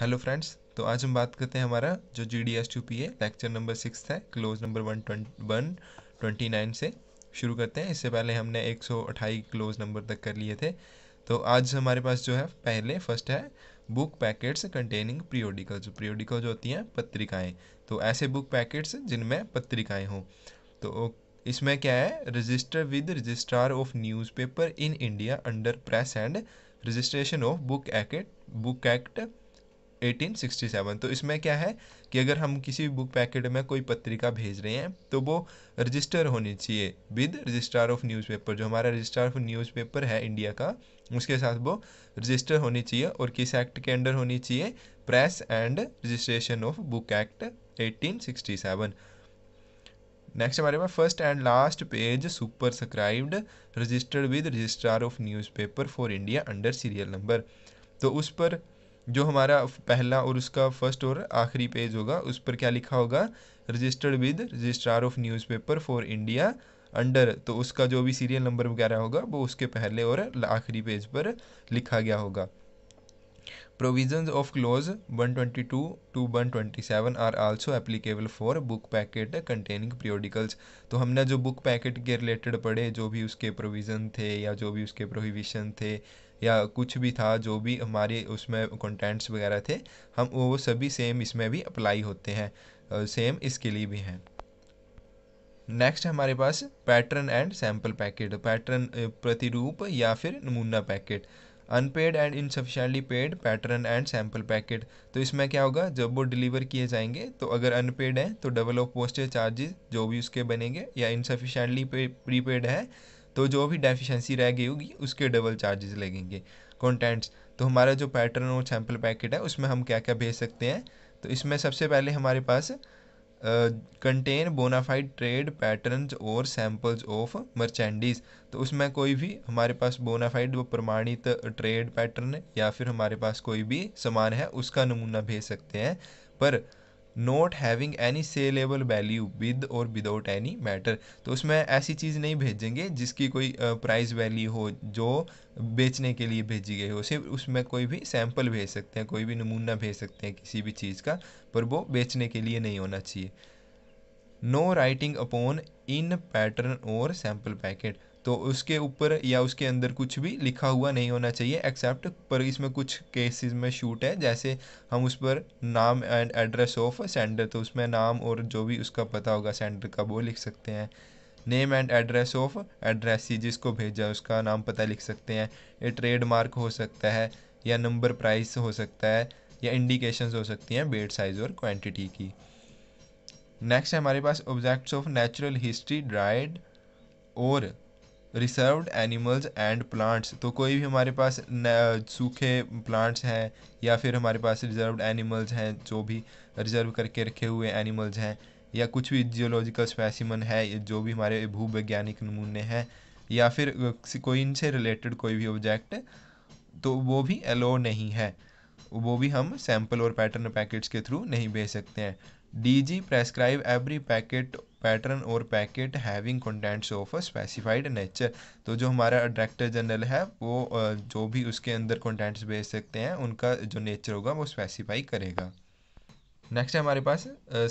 Hello friends तो आज हम बात करते हैं हमारा जो G D S to P है लेक्चर नंबर सिक्स है clause number one one twenty nine से शुरू करते हैं इससे पहले हमने एक सौ अठाई क्लोज नंबर तक कर लिए थे तो आज हमारे पास जो है पहले फर्स्ट है बुक पैकेट्स कंटेनिंग प्रियोडिकल जो प्रियोडिकल जो होती हैं पत्रिकाएँ तो ऐसे बुक पैकेट्स जिनमें पत्रिकाएँ हों तो इसमें क्या है register with registrar of newspaper in India under press and registration of book act book act 1867 तो इसमें क्या है कि अगर हम किसी भी बुक पैकेट में कोई पत्रिका भेज रहे हैं तो वो रजिस्टर होनी चाहिए विद रजिस्ट्रार ऑफ न्यूज़पेपर जो हमारा रजिस्ट्रार ऑफ न्यूज़पेपर है इंडिया का उसके साथ वो रजिस्टर होनी चाहिए और किस एक्ट के अंडर होनी चाहिए press and registration of book act eighteen next हमारे पास first and last page super subscribed registered with registrar of newspaper for India under serial number तो उस पर जो हमारा पहला और उसका फर्स्ट और आखिरी पेज होगा उस पर क्या लिखा होगा registered with registrar of newspaper for India under तो उसका जो भी सीरियल नंबर वगैरह होगा वो उसके पहले और आखिरी पेज पर लिखा गया होगा provisions of clause 122 to 127 are also applicable for book packet containing periodicals तो हमने जो बुक पैकेट के रिलेटेड पढ़े जो भी उसके प्रोविज़न थे या जो भी उसके प्रोहिबिशन थे या कुछ भी था जो भी हमारे उसमें कंटेंट्स वगैरह थे हम वो सभी सेम इसमें भी अप्लाई होते हैं सेम इसके लिए भी हैं नेक्स्ट हमारे पास pattern and sample packet pattern प्रतिरूप या फिर नमूना packet unpaid and insufficiently paid pattern and sample packet तो इसमें क्या होगा जब वो डिलीवर किए जाएंगे तो अगर अनपेड है तो डबल ऑफ पोस्टेज चार्जेस जो भी उसके बनेंगे या इनसफिशेंटली प्रीपेड है तो जो भी डेफिशिएंसी रह गई होगी उसके डबल चार्जेस लगेंगे कंटेंट्स तो हमारा जो पैटर्न और सैम्पल पैकेट है उसमें हम क्या क्या भेज सकते हैं तो इसमें सबसे पहले हमारे पास कंटेन बोनाफाइड ट्रेड पैटर्न्स और सैम्पल्स ऑफ मर्चेंडीज तो उसमें कोई भी हमारे पास बोनाफाइड वो प्रमाणित ट्रेड पैटर्न या फिर हमारे पास कोई भी सामान है उसका नमूना भेज सकते हैं पर not having any saleable value with और विदाउट एनी मैटर तो उसमें ऐसी चीज़ नहीं भेजेंगे जिसकी कोई प्राइस वैल्यू हो जो बेचने के लिए भेजी गई हो सिर्फ उसमें कोई भी सैंपल भेज सकते हैं कोई भी नमूना भेज सकते हैं किसी भी चीज़ का पर वो बेचने के लिए नहीं होना चाहिए no writing upon in pattern और सैम्पल पैकेट तो उसके ऊपर या उसके अंदर कुछ भी लिखा हुआ नहीं होना चाहिए एक्सेप्ट पर इसमें कुछ केसेस में शूट है जैसे हम उस पर नाम एंड एड्रेस ऑफ सेंडर तो उसमें नाम और जो भी उसका पता होगा सेंडर का वो लिख सकते हैं नेम एंड एड्रेस ऑफ ही जिसको भेजा उसका नाम पता लिख सकते हैं ये ट्रेडमार्क हो सकता है या नंबर प्राइस हो सकता है या इंडिकेशंस हो सकती हैं बेड साइज़ और क्वांटिटी की नेक्स्ट है हमारे पास objects of natural history dried और रिसर्व्ड एनिमल्स एंड प्लांट्स तो कोई भी हमारे पास सूखे प्लांट्स हैं या फिर हमारे पास रिजर्व्ड एनिमल्स हैं जो भी रिजर्व करके रखे हुए एनिमल्स हैं या कुछ भी जियोलॉजिकल स्पेसिमन है जो भी हमारे भूवैज्ञानिक नमूने हैं या फिर कोई इनसे रिलेटेड कोई भी ऑब्जेक्ट तो वो भी अलो नहीं है वो भी हम सैंपल और पैटर्न पैकेट्स के थ्रू नहीं भेज सकते हैं D G prescribe every packet pattern और packet having contents of a specified nature तो जो हमारा डायरेक्टर जनरल है वो जो भी उसके अंदर कंटेंट्स भेज सकते हैं उनका जो नेचर होगा वो स्पेसिफाई करेगा नेक्स्ट हमारे पास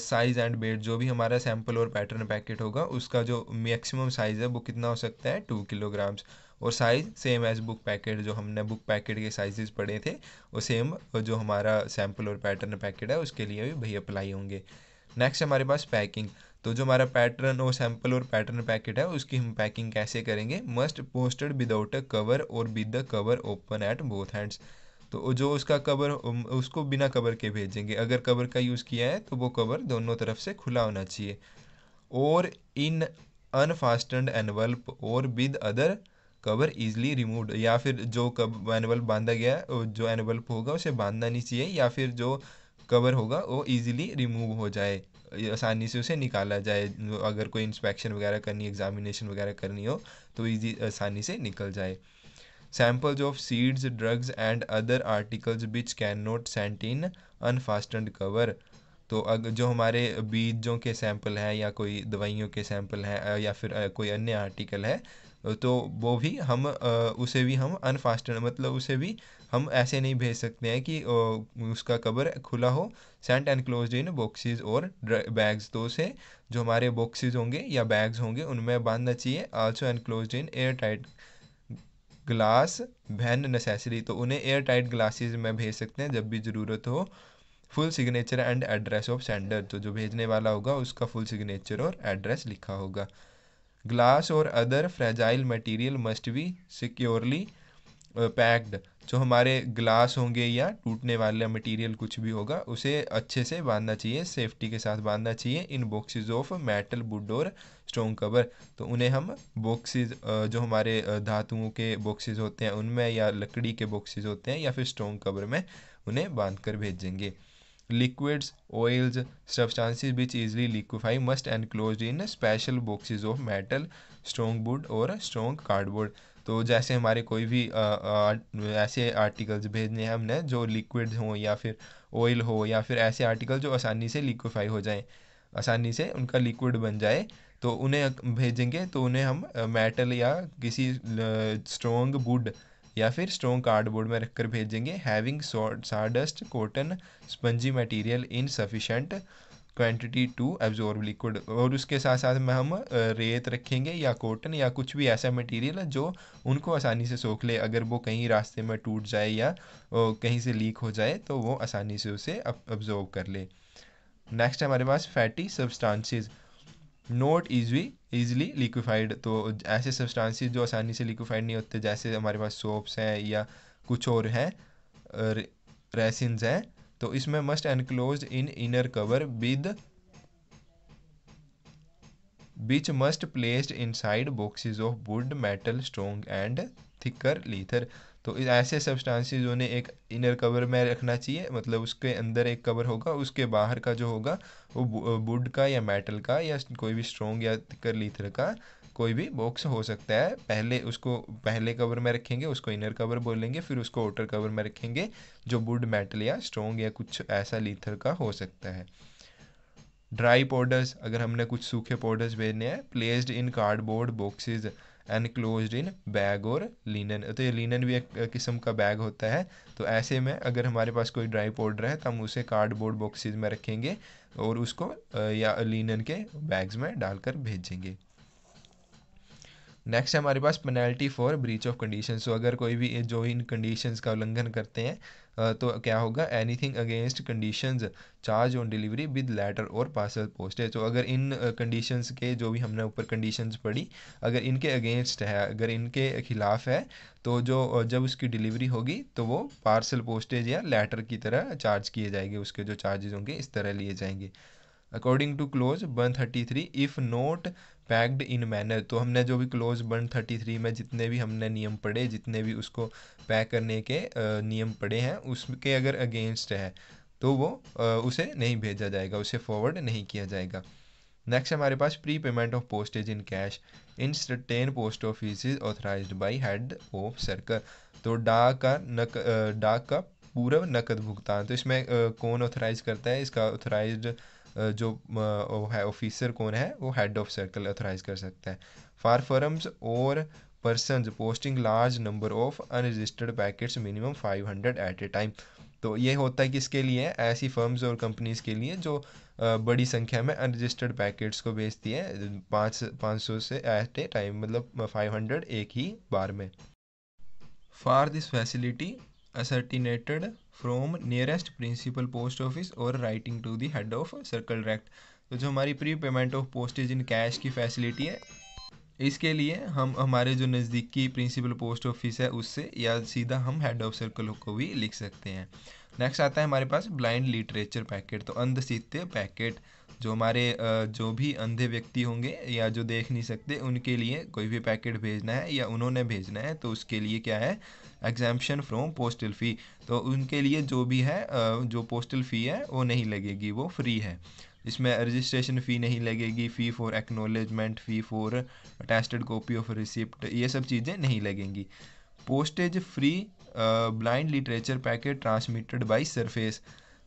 साइज़ एंड वेट जो भी हमारा सैंपल और पैटर्न पैकेट होगा उसका जो मैक्सिमम साइज़ है वो कितना हो सकता है टू किलोग्राम्स और size same as book packet जो हमने बुक पैकेट के साइजेस पढ़े थे वो सेम जो हमारा सैंपल और पैटर्न पैकेट है उसके लिए भी वही अप्लाई होंगे नेक्स्ट हमारे पास पैकिंग तो जो हमारा पैटर्न और सैम्पल और पैटर्न पैकेट है उसकी हम पैकिंग कैसे करेंगे must posted without a cover और with the cover open at both hands तो जो उसका कवर उसको बिना कवर के भेजेंगे अगर कवर का यूज़ किया है तो वो कवर दोनों तरफ से खुला होना चाहिए और इन अनफास्टेंड एनवल्प और with other cover easily remove या फिर जो कब एनवल्प बांधा गया है जो एनवल्प होगा उसे बांधना नहीं चाहिए या फिर जो कवर होगा वो इजीली रिमूव हो जाए आसानी से उसे निकाला जाए अगर कोई इंस्पेक्शन वगैरह करनी एग्जामिनेशन वगैरह करनी हो तो ईजी आसानी से निकल जाए samples of seeds drugs and other articles articles can not sent in unfastened cover तो अगर जो हमारे बीजों के सैंपल हैं या कोई दवाइयों के सैंपल हैं या फिर कोई अन्य आर्टिकल है तो वो भी हम उसे भी हम अनफास्ट मतलब उसे भी हम ऐसे नहीं भेज सकते हैं कि उसका कबर खुला हो सेंट एनक्लोज इन बॉक्सेस और बैग्स तो उसे जो हमारे बॉक्सेस होंगे या बैग्स होंगे उनमें बांधना चाहिए also enclose in airtight glass when necessary तो उन्हें एयर टाइट ग्लासेज में भेज सकते हैं जब भी ज़रूरत हो full signature and address of sender तो जो भेजने वाला होगा उसका फुल सिग्नेचर और एड्रेस लिखा होगा ग्लास और other fragile material must be securely packed जो हमारे ग्लास होंगे या टूटने वाला मटेरियल कुछ भी होगा उसे अच्छे से बांधना चाहिए सेफ्टी के साथ बांधना चाहिए in boxes of metal wood और स्ट्रॉन्ग कवर तो उन्हें हम बॉक्सेस uh, जो हमारे uh, धातुओं के बॉक्सेस होते हैं उनमें या लकड़ी के बॉक्सेस होते हैं या फिर स्ट्रॉन्ग कवर में उन्हें बांध कर भेजेंगे liquids, oils, substances which easily liquefy must enclosed in special boxes of metal, strong wood और strong cardboard. तो जैसे हमारे कोई भी आ, आ, ऐसे आर्टिकल्स भेजने हैं हमने जो लिक्विड हों या फिर ऑयल हो या फिर ऐसे आर्टिकल जो आसानी से लिक्विफाई हो जाएं आसानी से उनका लिक्विड बन जाए तो उन्हें भेजेंगे तो उन्हें हम मेटल या किसी स्ट्रॉन्ग वुड या फिर स्ट्रॉन्ग कार्डबोर्ड में रखकर भेजेंगे having sawdust cotton spongy material in sufficient quantity to absorb liquid और उसके साथ साथ में हम रेत रखेंगे या कॉटन या कुछ भी ऐसा मटेरियल जो उनको आसानी से सोख ले अगर वो कहीं रास्ते में टूट जाए या कहीं से लीक हो जाए तो वो आसानी से उसे अब्जॉर्ब कर ले नेक्स्ट हमारे पास fatty substances not easy easily liquefied तो ऐसे सब्सटेंसेस जो आसानी से लिक्विफाइड नहीं होते जैसे हमारे पास सोप्स हैं या कुछ और हैं रेसिन हैं तो इसमें must enclose in inner cover with which must placed inside boxes of wood metal strong and thicker leather तो ऐसे सब्सटेंसेस उन्हें एक इनर कवर में रखना चाहिए मतलब उसके अंदर एक कवर होगा उसके बाहर का जो होगा वो वुड का या मेटल का या कोई भी स्ट्रॉन्ग या थिकर लीथर का कोई भी बॉक्स हो सकता है पहले उसको पहले कवर में रखेंगे उसको इनर कवर बोलेंगे फिर उसको आउटर कवर में रखेंगे जो वुड मेटल या स्ट्रॉन्ग या कुछ ऐसा लीथर का हो सकता है ड्राई पाउडर्स अगर हमने कुछ सूखे पाउडर्स भेजने हैं placed in cardboard boxes enclose in bag और लिनन तो ये लिनन भी एक किस्म का बैग होता है तो ऐसे में अगर हमारे पास कोई ड्राई पाउडर है तो हम उसे कार्डबोर्ड बॉक्सेज में रखेंगे और उसको या लिनन के बैग्स में डालकर भेजेंगे नेक्स्ट है हमारे पास penalty for breach of condition तो अगर कोई भी जो इन कंडीशंस का उल्लंघन करते हैं तो क्या होगा anything against condition charge on delivery with letter और पार्सल पोस्टेज तो अगर इन कंडीशन के जो भी हमने ऊपर कंडीशन पढ़ी अगर इनके अगेंस्ट है अगर इनके खिलाफ है तो जो जब उसकी डिलीवरी होगी तो वो पार्सल पोस्टेज या लेटर की तरह चार्ज किए जाएंगे उसके जो चार्जेज होंगे इस तरह लिए जाएंगे according to clause one thirty three if not packed in manner तो हमने जो भी क्लोज वन थर्टी थ्री में जितने भी हमने नियम पढ़े जितने भी उसको पैक करने के नियम पढ़े हैं उसके अगर अगेंस्ट है तो वो उसे नहीं भेजा जाएगा उसे फॉरवर्ड नहीं किया जाएगा नेक्स्ट हमारे पास prepayment of postage in cash in certain post office authorise by head of circle तो डाक का नक डाक का पूर्व नकद भुगतान तो इसमें कौन ऑथराइज करता है इसका ऑथराइज्ड जो है ऑफिसर कौन है वो हेड ऑफ सर्कल अथोराइज कर सकता है फार फर्म्स और person posting large number of unregistered packets minimum 500 at a time तो ये होता है किसके लिए ऐसी फर्म्स और कंपनीज के लिए जो बड़ी संख्या में अनरजिस्टर्ड पैकेट्स को बेचती है पाँच पाँच सौ से एट ए टाइम मतलब 500 एक ही बार में for this facility ascertained from nearest principal post office और writing to the head of circle direct तो जो हमारी prepayment of postage in cash की फैसिलिटी है इसके लिए हम हमारे जो नज़दीकी प्रिंसिपल पोस्ट ऑफिस है उससे या सीधा हम हेड ऑफ सर्कल को भी लिख सकते हैं नेक्स्ट आता है हमारे पास ब्लाइंड लिटरेचर पैकेट तो अंधसित्य पैकेट जो हमारे जो भी अंधे व्यक्ति होंगे या जो देख नहीं सकते उनके लिए कोई भी पैकेट भेजना है या उन्होंने भेजना है तो उसके लिए क्या है एग्जाम्पन फ्रॉम पोस्टल फ़ी तो उनके लिए जो भी है जो पोस्टल फ़ी है वो नहीं लगेगी वो फ्री है इसमें रजिस्ट्रेशन फ़ी नहीं लगेगी fee for acknowledgement fee for attested copy of receipt ये सब चीज़ें नहीं लगेंगी postage free blind literature packet transmitted by surface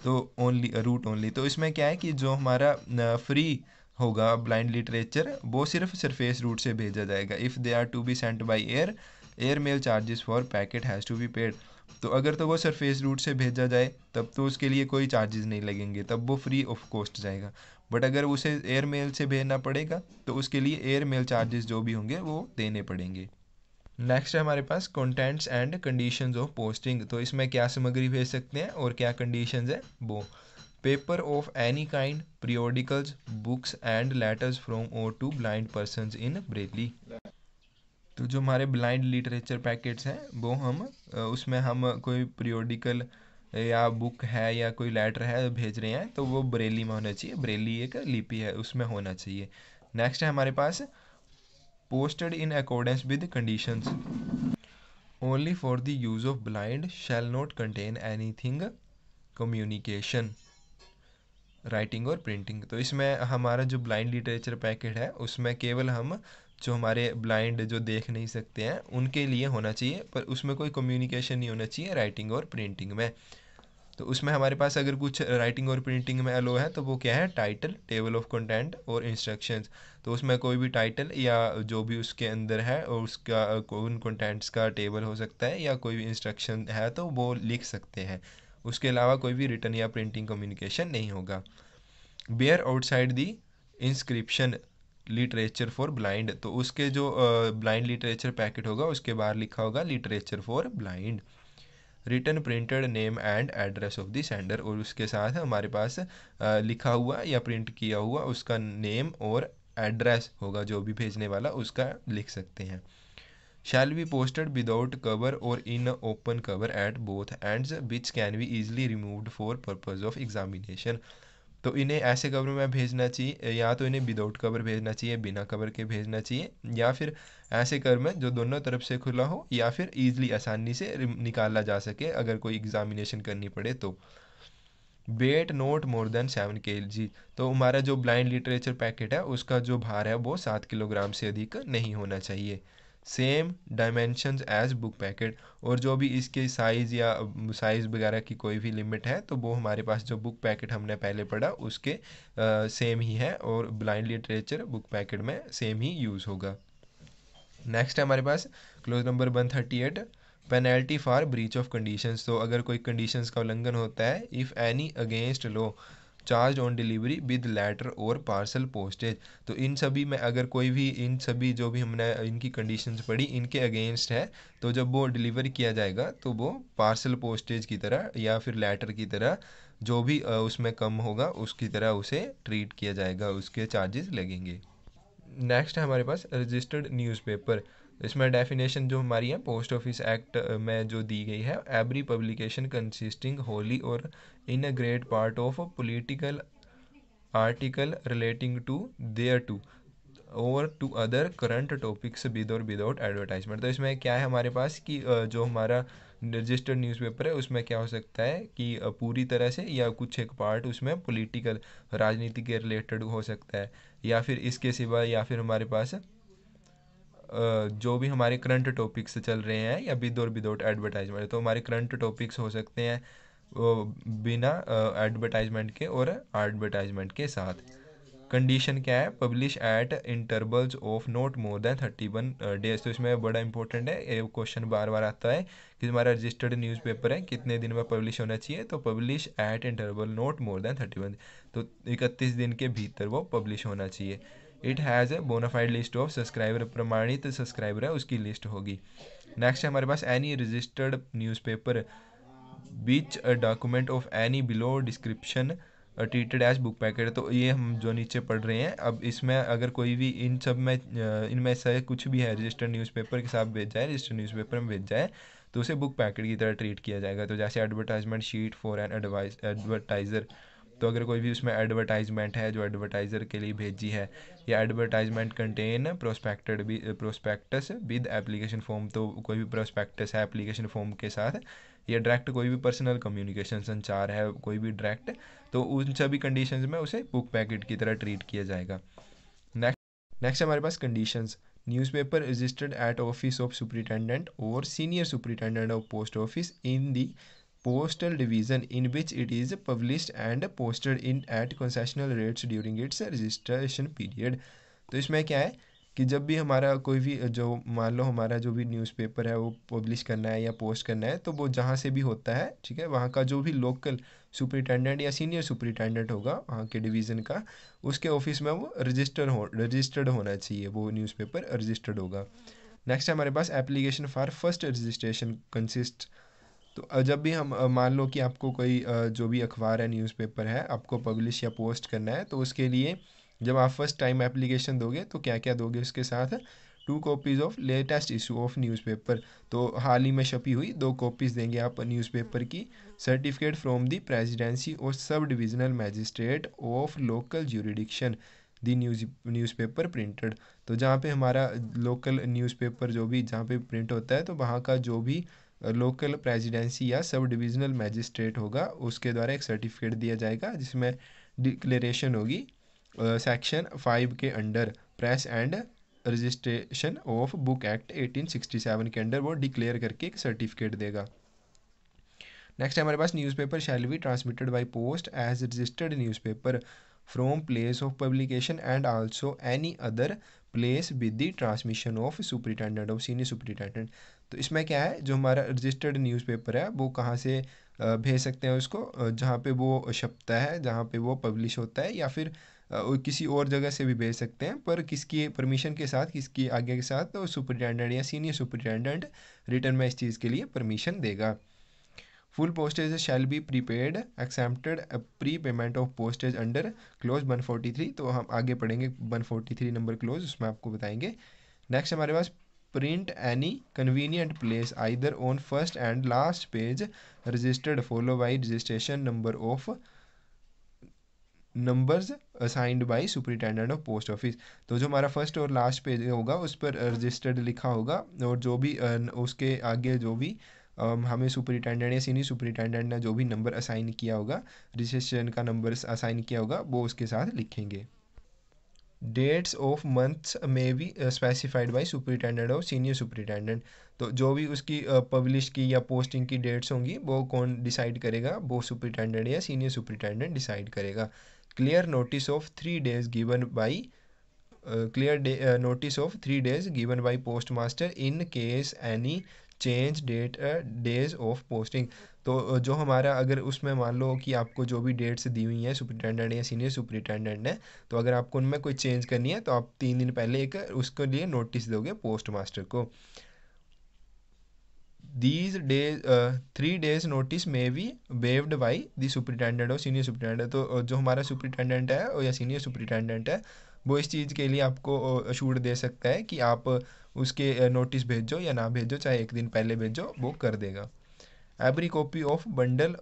तो ओनली रूट ओनली तो इसमें क्या है कि जो हमारा फ्री होगा ब्लाइंड लिटरेचर वो सिर्फ सरफेस रूट से भेजा जाएगा if they are to be sent by air airmail charges for packet has to be paid तो अगर तो वो सरफेस रूट से भेजा जाए तब तो उसके लिए कोई चार्जेस नहीं लगेंगे तब वो फ्री ऑफ कॉस्ट जाएगा बट अगर उसे एयर मेल से भेजना पड़ेगा तो उसके लिए एयर मेल चार्जेस जो भी होंगे वो देने पड़ेंगे नेक्स्ट है हमारे पास contents and conditions of posting तो इसमें क्या सामग्री भेज सकते हैं और क्या कंडीशंस है वो paper of any kind periodicals books and letters from or to blind person in braille तो जो हमारे ब्लाइंड लिटरेचर पैकेट्स हैं वो हम उसमें हम कोई पीरियोडिकल या बुक है या कोई लेटर है भेज रहे हैं तो वो ब्रेली में होना चाहिए ब्रेली एक लिपि है उसमें होना चाहिए नेक्स्ट है हमारे पास posted in accordance with the conditions only for the use of blind shall not contain anything communication writing और प्रिंटिंग तो इसमें हमारा जो ब्लाइंड लिटरेचर पैकेट है उसमें केवल हम जो हमारे ब्लाइंड जो देख नहीं सकते हैं उनके लिए होना चाहिए पर उसमें कोई कम्युनिकेशन नहीं होना चाहिए राइटिंग और प्रिंटिंग में तो उसमें हमारे पास अगर कुछ राइटिंग और प्रिंटिंग में अलो है तो वो क्या है टाइटल टेबल ऑफ कंटेंट और इंस्ट्रक्शंस तो उसमें कोई भी टाइटल या जो भी उसके अंदर है और उसका उन कंटेंट्स का टेबल हो सकता है या कोई भी इंस्ट्रक्शन है तो वो लिख सकते हैं उसके अलावा कोई भी रिटर्न या प्रिंटिंग कम्युनिकेशन नहीं होगा bear outside the inscription literature for blind तो उसके जो ब्लाइंड लिटरेचर पैकेट होगा उसके बाहर लिखा होगा literature for blind return printed name and address of the sender और उसके साथ हमारे पास लिखा हुआ या प्रिंट किया हुआ उसका नेम और एड्रेस होगा जो भी भेजने वाला उसका लिख सकते हैं shall be posted without cover or in open cover at both ends which can be easily removed for purpose of examination तो इन्हें ऐसे कवर में भेजना चाहिए या तो इन्हें विदाउट कवर भेजना चाहिए बिना कवर के भेजना चाहिए या फिर ऐसे कवर में जो दोनों तरफ से खुला हो या फिर ईजिली आसानी से निकाला जा सके अगर कोई एग्जामिनेशन करनी पड़े तो weight not more than seven K G तो हमारा जो ब्लाइंड लिटरेचर पैकेट है उसका जो भार है वो सात किलोग्राम से अधिक नहीं होना चाहिए same dimensions as book packet और जो भी इसके साइज़ या साइज़ वगैरह की कोई भी लिमिट है तो वो हमारे पास जो बुक पैकेट हमने पहले पढ़ा उसके सेम ही है और ब्लाइंड लिटरेचर बुक पैकेट में सेम ही यूज़ होगा नेक्स्ट है हमारे पास clause number one thirty eight penalty for breach of conditions तो अगर कोई कंडीशंस का उल्लंघन होता है if any against law charge on delivery with letter और पार्सल पोस्टेज तो इन सभी में अगर कोई भी इन सभी जो भी हमने इनकी कंडीशंस पढ़ी इनके अगेंस्ट है तो जब वो डिलीवर किया जाएगा तो वो पार्सल पोस्टेज की तरह या फिर लेटर की तरह जो भी उसमें कम होगा उसकी तरह उसे ट्रीट किया जाएगा उसके चार्जेस लगेंगे नेक्स्ट है हमारे पास रजिस्टर्ड न्यूज़पेपर इसमें डेफिनेशन जो हमारी है पोस्ट ऑफिस एक्ट में जो दी गई है every publication consisting wholly or in a great part of political article relating to thereto or to other current topics with और विदाउट एडवर्टाइजमेंट तो इसमें क्या है हमारे पास कि जो हमारा रजिस्टर्ड न्यूज़पेपर है उसमें क्या हो सकता है कि पूरी तरह से या कुछ एक पार्ट उसमें पॉलिटिकल राजनीति के रिलेटेड हो सकता है या फिर इसके सिवा या फिर हमारे पास जो भी हमारे करंट टॉपिक्स चल रहे हैं या विद और विदाउट एडवर्टाइजमेंट तो हमारे करंट टॉपिक्स हो सकते हैं बिना एडवर्टाइजमेंट के और एडवर्टाइजमेंट के साथ कंडीशन क्या है publish at intervals of not more than thirty one days तो इसमें बड़ा इंपॉर्टेंट है ये क्वेश्चन बार बार आता है कि हमारा रजिस्टर्ड न्यूज़पेपर है कितने दिन में पब्लिश होना चाहिए तो publish at interval not more than thirty one तो इकतीस दिन के भीतर वो पब्लिश होना चाहिए it has a bona fide list of subscriber प्रमाणित सब्सक्राइबर है उसकी लिस्ट होगी नेक्स्ट है हमारे पास any registered newspaper which a document of any below description treated as book packet तो ये हम जो नीचे पढ़ रहे हैं अब इसमें अगर कोई भी इन सब में इनमें से कुछ भी है रजिस्टर्ड न्यूज़पेपर के साथ भेज जाए रजिस्टर्ड न्यूज़पेपर में भेज जाए तो उसे बुक पैकेट की तरह ट्रीट किया जाएगा तो जैसे advertisement sheet for an advise advertiser तो अगर कोई भी उसमें एडवर्टाइजमेंट है जो एडवर्टाइज़र के लिए भेजी है या एडवर्टाइजमेंट कंटेन प्रोस्पेक्टेड भी प्रोस्पेक्टस विद एप्लीकेशन फॉर्म तो कोई भी प्रोस्पेक्टस है एप्लीकेशन फॉर्म के साथ या डायरेक्ट कोई भी पर्सनल कम्युनिकेशन संचार है कोई भी डायरेक्ट तो उन सभी कंडीशन में उसे बुक पैकेट की तरह ट्रीट किया जाएगा नेक्स्ट नेक्स्ट हमारे पास conditions newspaper registered at office of superintendent or senior superintendent of post office in the postal division in which it is published and posted in at concessional rates during its registration period तो इसमें क्या है कि जब भी हमारा कोई भी जो मान लो हमारा जो भी न्यूज़पेपर है वो पब्लिश करना है या पोस्ट करना है तो वो जहाँ से भी होता है ठीक है वहाँ का जो भी लोकल सुपरिटेंडेंट या सीनियर सुपरिटेंडेंट होगा वहाँ के डिवीज़न का उसके ऑफिस में वो रजिस्टर हो रजिस्टर्ड होना चाहिए वो न्यूज़पेपर रजिस्टर्ड होगा नेक्स्ट हमारे पास application for first registration consist तो जब भी हम मान लो कि आपको कोई जो भी अखबार है न्यूज़पेपर है आपको पब्लिश या पोस्ट करना है तो उसके लिए जब आप फर्स्ट टाइम एप्लीकेशन दोगे तो क्या क्या दोगे उसके साथ two copies of latest issue of newspaper तो हाल ही में छपी हुई दो कॉपीज़ देंगे आप न्यूज़पेपर की certificate from the presidency or sub divisional magistrate of local jurisdiction the news newspaper printed तो जहाँ पे हमारा लोकल न्यूज़पेपर जो भी जहाँ पे प्रिंट होता है तो वहाँ का जो भी लोकल प्रेजिडेंसी या सब डिविजनल मैजिस्ट्रेट होगा उसके द्वारा एक सर्टिफिकेट दिया जाएगा जिसमें डिक्लेरेशन होगी सेक्शन फाइव के under press and registration of book act 1867 के अंडर वो डिक्लेयर करके एक सर्टिफिकेट देगा नेक्स्ट हमारे पास newspaper shall be transmitted by post as registered newspaper from place of publication and also any other place with the transmission of superintendent of senior superintendent तो इसमें क्या है जो हमारा रजिस्टर्ड न्यूज़पेपर है वो कहाँ से भेज सकते हैं उसको जहाँ पे वो छपता है जहाँ पे वो पब्लिश होता है या फिर किसी और जगह से भी भेज सकते हैं पर किसकी परमिशन के साथ किसकी आज्ञा के साथ तो सुपरिटेंडेंट या सीनियर सुपरिटेंडेंट रिटर्न में इस चीज़ के लिए परमिशन देगा full postage shall be prepaid excepted prepayment of postage under clause 143 तो हम आगे पढ़ेंगे 143 नंबर क्लोज उसमें आपको बताएंगे नेक्स्ट हमारे पास print any convenient place either on first and last page registered follow by registration number of numbers assigned by superintendent of post office तो जो हमारा फर्स्ट और लास्ट पेज होगा उस पर रजिस्टर्ड लिखा होगा और जो भी उसके आगे जो भी हमें सुपरिटेंडेंट या सीनियर सुपरिटेंडेंट ने जो भी नंबर असाइन किया होगा रजिस्ट्रेशन का नंबर असाइन किया होगा वो उसके साथ लिखेंगे डेट्स ऑफ मंथ्स में भी specified by superintendent or senior superintendent तो जो भी उसकी पब्लिश uh, की या पोस्टिंग की डेट्स होंगी वो कौन डिसाइड करेगा वो सुपरिटेंडेंट या सीनियर सुपरिटेंडेंट डिसाइड करेगा clear notice of three days given by clear notice of three days given by postmaster in case any change date days of posting तो uh, जो हमारा अगर उसमें मान लो कि आपको जो भी डेट्स दी हुई हैं सुपरिटेंडेंट या सीनियर सुपरिटेंडेंट ने तो अगर आपको उनमें कोई चेंज करनी है तो आप तीन दिन पहले एक उसके लिए नोटिस दोगे पोस्ट मास्टर को these days three days notice may may be by the superintendent or senior superintendent तो uh, जो हमारा सुपरिटेंडेंट है या सीनियर सुपरिटेंडेंट है वो इस चीज़ के लिए आपको छूट uh, दे सकता है कि आप उसके नोटिस भेजो या ना भेजो चाहे एक दिन पहले भेजो वो कर देगा every copy of bundle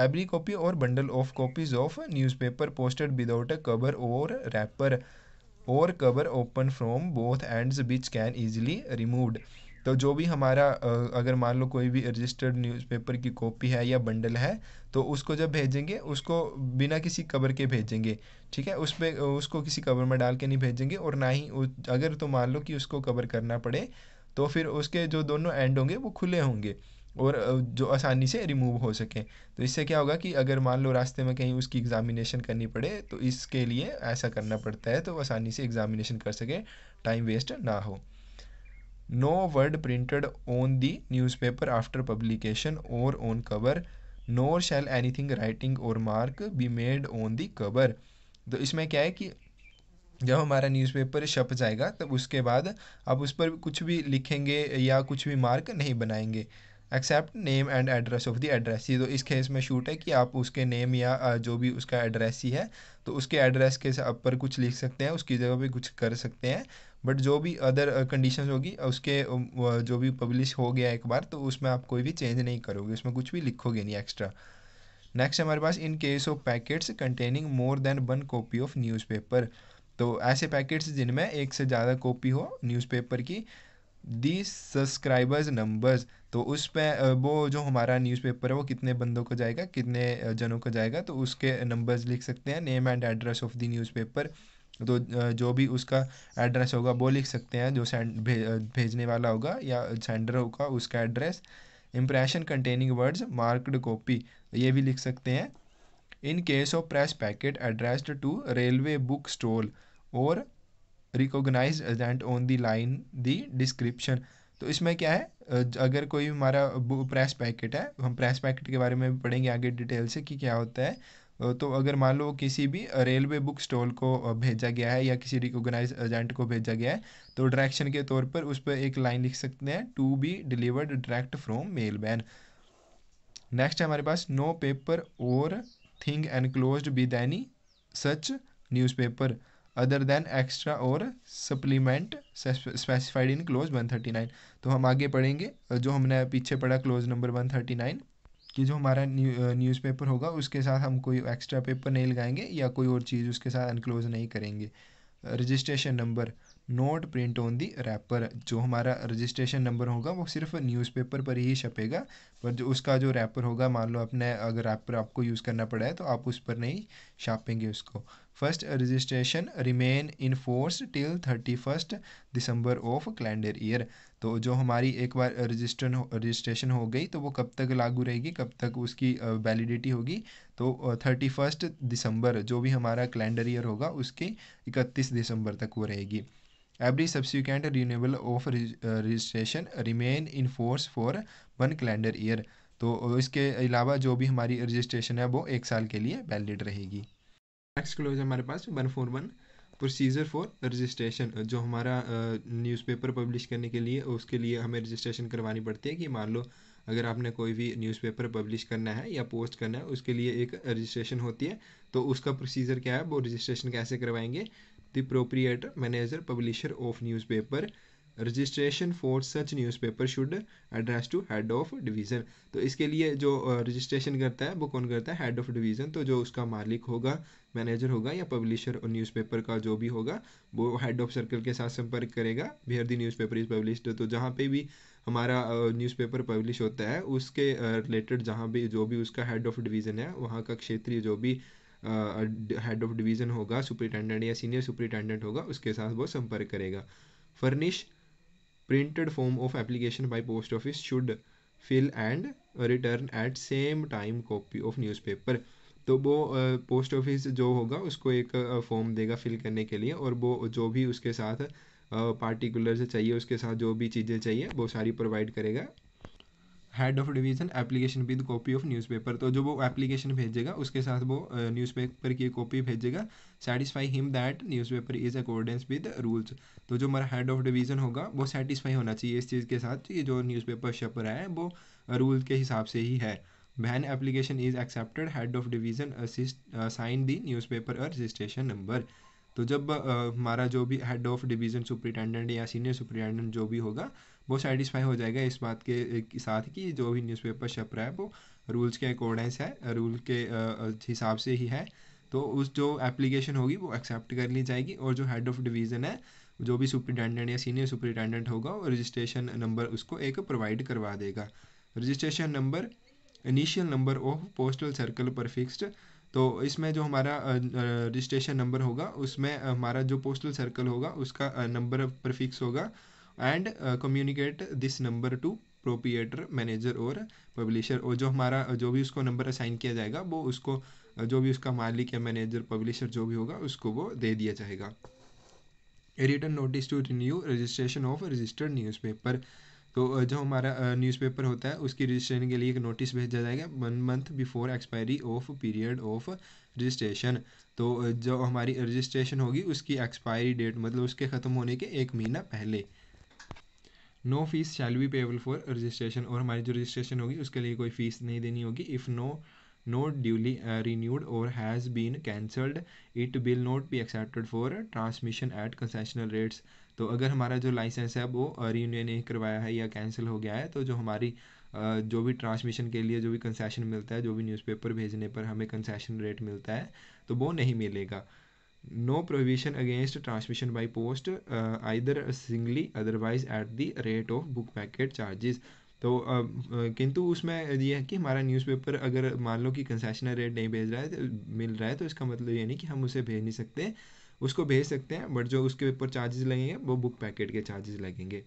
every copy or bundle of copies of newspaper posted without a cover or wrapper or cover open from both ends which can easily removed तो जो भी हमारा अगर मान लो कोई भी रजिस्टर्ड न्यूज़पेपर की कॉपी है या बंडल है तो उसको जब भेजेंगे उसको बिना किसी कवर के भेजेंगे ठीक है उस पर उसको किसी कवर में डाल के नहीं भेजेंगे और ना ही अगर तो मान लो कि उसको कवर करना पड़े तो फिर उसके जो दोनों एंड होंगे वो खुले होंगे और जो आसानी से रिमूव हो सकें तो इससे क्या होगा कि अगर मान लो रास्ते में कहीं उसकी एग्ज़ामिनेशन करनी पड़े तो इसके लिए ऐसा करना पड़ता है तो आसानी से एग्ज़ामिनेशन कर सके टाइम वेस्ट ना हो no no word printed on the after publication or on cover cover shall anything writing or mark be made on the cover तो इसमें क्या है कि जब हमारा न्यूज़पेपर छप जाएगा तब उसके बाद आप उस पर कुछ भी लिखेंगे या कुछ भी मार्क नहीं बनाएंगे except name and address of the ही तो इस केस में शूट है कि आप उसके नेम या जो भी उसका एड्रेस ही है तो उसके एड्रेस के ऊपर कुछ लिख सकते हैं उसकी जगह पे कुछ कर सकते हैं बट जो भी अदर कंडीशन uh, होगी uh, उसके um, uh, जो भी पब्लिश हो गया एक बार तो उसमें आप कोई भी चेंज नहीं करोगे उसमें कुछ भी लिखोगे नहीं एक्स्ट्रा नेक्स्ट हमारे पास in case of packets containing more than one copy of newspaper तो ऐसे पैकेट्स जिनमें एक से ज़्यादा कॉपी हो न्यूज़पेपर की दी सब्सक्राइबर्स नंबर्स तो उस पर वो जो हमारा न्यूज़पेपर है वो कितने बंदों को जाएगा कितने जनों को जाएगा तो उसके नंबर्स लिख सकते हैं name and address of the newspaper तो जो भी उसका एड्रेस होगा वो लिख सकते हैं जो सेंड भे, भेजने वाला होगा या सेंडर होगा उसका address impression containing words marked copy ये भी लिख सकते हैं in case of press packet addressed to railway book stall or recognise agent on the line the description तो इसमें क्या है अगर कोई हमारा प्रेस पैकेट है हम प्रेस पैकेट के बारे में पढ़ेंगे आगे डिटेल से कि क्या होता है तो अगर मान लो किसी भी रेलवे बुक स्टॉल को भेजा गया है या किसी रिकोगनाइज एजेंट को भेजा गया है तो डायरेक्शन के तौर पर उस पर एक लाइन लिख सकते हैं to be delivered direct from mail van next हमारे पास no paper or thing enclose with any such newspaper other than extra or supplement specified in clause 139 तो हम आगे पढ़ेंगे जो हमने पीछे पढ़ा क्लोज नंबर 139 कि जो हमारा न्यू न्यूज़पेपर होगा उसके साथ हम कोई एक्स्ट्रा पेपर नहीं लगाएंगे या कोई और चीज़ उसके साथ अनक्लोज नहीं करेंगे registration number not print on the wrapper जो हमारा रजिस्ट्रेशन नंबर होगा वो सिर्फ न्यूज़पेपर पर ही छपेगा पर जो उसका जो रैपर होगा मान लो अपने अगर रैपर आपको यूज़ करना पड़ा है तो आप उस पर नहीं छापेंगे उसको first registration remain in force till thirty first December of calendar year तो जो हमारी एक बार रजिस्टर हो रजिस्ट्रेशन हो गई तो वो कब तक लागू रहेगी कब तक उसकी वैलिडिटी होगी तो थर्टी फर्स्ट दिसंबर जो भी हमारा कैलेंडर ईयर होगा उसके इकतीस दिसंबर तक वो रहेगी every subsequent renewal of registration remain in force for one calendar year तो इसके अलावा जो भी हमारी रजिस्ट्रेशन है वो एक साल के लिए वैलिड रहेगी नेक्स्ट क्लोज हमारे पास one four one procedure for registration जो हमारा न्यूज़पेपर पब्लिश करने के लिए उसके लिए हमें रजिस्ट्रेशन करवानी पड़ती है कि मान लो अगर आपने कोई भी न्यूज़पेपर पब्लिश करना है या पोस्ट करना है उसके लिए एक रजिस्ट्रेशन होती है तो उसका प्रोसीजर क्या है वो रजिस्ट्रेशन कैसे करवाएंगे the proprietor manager publisher of newspaper paper registration for such newspaper should address to head of division तो इसके लिए जो रजिस्ट्रेशन करता है वो कौन करता है हेड ऑफ डिवीज़न तो जो उसका मालिक होगा मैनेजर होगा या पब्लिशर और न्यूज़पेपर का जो भी होगा वो हेड ऑफ सर्कल के साथ संपर्क करेगा बिहार दी न्यूज़पेपर इज़ पब्लिश तो जहाँ पे भी हमारा न्यूज़पेपर पब्लिश होता है उसके रिलेटेड जहाँ भी जो भी उसका हेड ऑफ डिवीज़न है वहाँ का क्षेत्रीय जो भी हेड ऑफ डिवीज़न होगा सुपरिटेंडेंट या सीनियर सुपरिटेंडेंट होगा उसके साथ वो संपर्क करेगा furnish printed form of application by post office should fill and return at same time copy of newspaper तो वो पोस्ट ऑफिस जो होगा उसको एक फॉर्म देगा फिल करने के लिए और वो जो भी उसके साथ पार्टिकुलर से चाहिए उसके साथ जो भी चीज़ें चाहिए वो सारी प्रोवाइड करेगा head of division application with copy of newspaper तो जो वो एप्लीकेशन भेजेगा उसके साथ वो न्यूज़पेपर की कॉपी भेजेगा satisfy him that newspaper is accordance with rules तो जो हमारा हेड ऑफ डिवीज़न होगा वो सेटिस्फाई होना चाहिए इस चीज़ के साथ कि जो न्यूज़पेपर शपर है वो रूल के हिसाब से ही है when application is accepted head of division assist sign the newspaper registration number तो जब uh, हमारा जो भी हेड ऑफ डिवीज़न सुप्रिटेंडेंट या सीनियर सुप्रिटेंडेंट जो भी होगा वो सेटिस्फाई हो जाएगा इस बात के साथ कि जो भी न्यूज़पेपर छप रहा है वो रूल्स के अकॉर्डेंस है रूल के uh, हिसाब से ही है तो उस जो एप्लीकेशन होगी वो एक्सेप्ट कर ली जाएगी और जो हेड ऑफ डिवीज़न है जो भी सुपरिटेंडेंट या सीनियर सुपरिटेंडेंट होगा वो रजिस्ट्रेशन नंबर उसको एक प्रोवाइड करवा देगा registration number initial number of postal circle पर फिक्स्ड तो इसमें जो हमारा रजिस्ट्रेशन नंबर होगा उसमें हमारा जो पोस्टल सर्कल होगा उसका नंबर पर फिक्स होगा and communicate this number to proprietor manager or publisher और जो हमारा जो भी उसको नंबर असाइन किया जाएगा वो उसको जो भी उसका मालिक या मैनेजर पब्लिशर जो भी होगा उसको वो दे दिया जाएगा a return notice to renew registration of registered newspaper तो जो हमारा न्यूज़पेपर होता है उसकी रजिस्ट्रेशन के लिए एक नोटिस भेजा जाएगा one month before expiry of period of registration तो जो हमारी रजिस्ट्रेशन होगी उसकी एक्सपायरी डेट मतलब उसके ख़त्म होने के एक महीना पहले no fees shall be payable for registration और हमारी जो रजिस्ट्रेशन होगी उसके लिए कोई फीस नहीं देनी होगी if no no, not duly uh, renewed or has been cancelled it will not be accepted for transmission at concessional rates तो अगर हमारा जो लाइसेंस है वो रीन्यू uh, नहीं करवाया है या कैंसिल हो गया है तो जो हमारी uh, जो भी ट्रांसमिशन के लिए जो भी कंसेशन मिलता है जो भी न्यूज़पेपर भेजने पर हमें कंसेशन रेट मिलता है तो वो नहीं मिलेगा no provision against transmission by post either singly otherwise at the rate of book packet charges तो किंतु उसमें यह है कि हमारा न्यूज़पेपर अगर मान लो कि कंसेशनल रेट नहीं भेज रहा है तो मिल रहा है तो इसका मतलब ये नहीं कि हम उसे भेज नहीं सकते उसको भेज सकते हैं बट जो उसके ऊपर चार्जेस लगेंगे वो बुक पैकेट के चार्जेस लगेंगे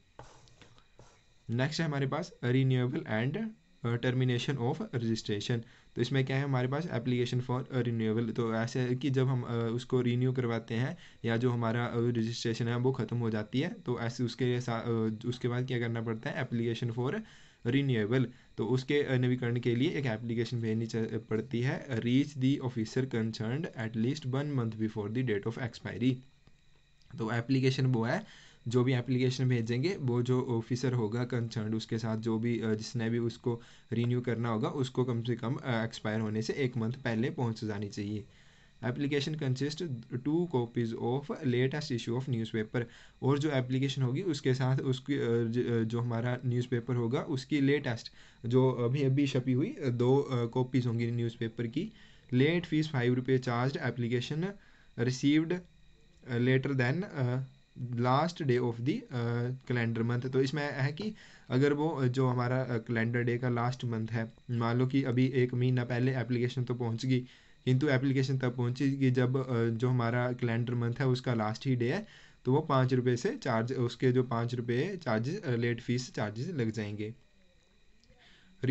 नेक्स्ट है हमारे पास renewable and termination of registration तो इसमें क्या है हमारे पास एप्लीकेशन फॉर रिन्यूएबल तो ऐसे है कि जब हम उसको रिन्यू करवाते हैं या जो हमारा रजिस्ट्रेशन है वो ख़त्म हो जाती है तो ऐसे उसके साथ उसके बाद क्या करना पड़ता है एप्लीकेशन फॉर रिन्यूएबल तो उसके नवीकरण के लिए एक एप्लीकेशन भेजनी पड़ती है reach the officer concern at least one month before the date of expiry तो एप्लीकेशन वो है जो भी एप्लीकेशन भेजेंगे वो जो ऑफिसर होगा कंसर्न उसके साथ जो भी जिसने भी उसको रिन्यू करना होगा उसको कम से कम एक्सपायर होने से एक मंथ पहले पहुंच जानी चाहिए application consist two copies of latest issue of newspaper और जो एप्लीकेशन होगी उसके साथ उसकी जो हमारा न्यूज़पेपर होगा उसकी लेटेस्ट जो अभी अभी छपी हुई दो कॉपीज़ होंगी न्यूज़पेपर की लेट फीस फाइव रुपये charge application received later than last day of the calendar month तो इसमें है कि अगर वो जो हमारा कैलेंडर डे का लास्ट मंथ है मान लो कि अभी एक महीना पहले एप्लीकेशन तो पहुंच गई किंतु एप्लीकेशन तब कि जब जो हमारा कैलेंडर मंथ है उसका लास्ट ही डे है तो वो पाँच रुपये से चार्ज उसके जो पाँच रुपये चार्जेस लेट फीस चार्जेस लग जाएंगे